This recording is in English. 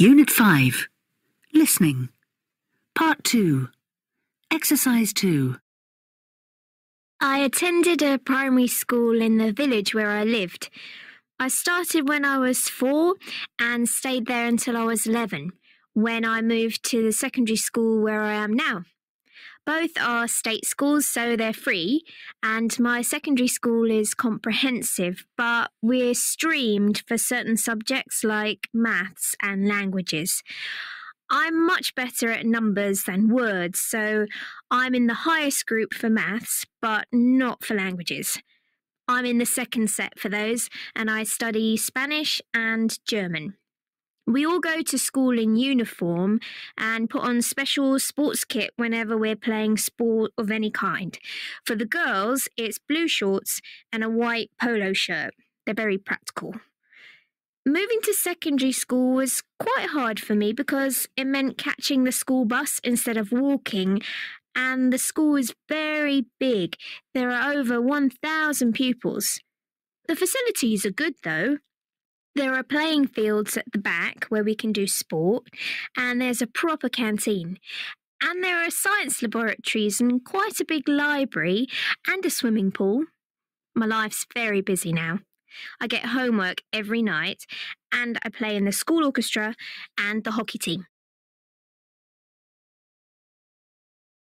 Unit 5. Listening. Part 2. Exercise 2. I attended a primary school in the village where I lived. I started when I was four and stayed there until I was 11, when I moved to the secondary school where I am now. Both are state schools, so they're free. And my secondary school is comprehensive, but we're streamed for certain subjects like maths and languages. I'm much better at numbers than words, so I'm in the highest group for maths, but not for languages. I'm in the second set for those, and I study Spanish and German. We all go to school in uniform and put on special sports kit whenever we're playing sport of any kind. For the girls, it's blue shorts and a white polo shirt. They're very practical. Moving to secondary school was quite hard for me because it meant catching the school bus instead of walking. And the school is very big. There are over 1,000 pupils. The facilities are good though. There are playing fields at the back where we can do sport, and there's a proper canteen. And there are science laboratories and quite a big library and a swimming pool. My life's very busy now. I get homework every night, and I play in the school orchestra and the hockey team.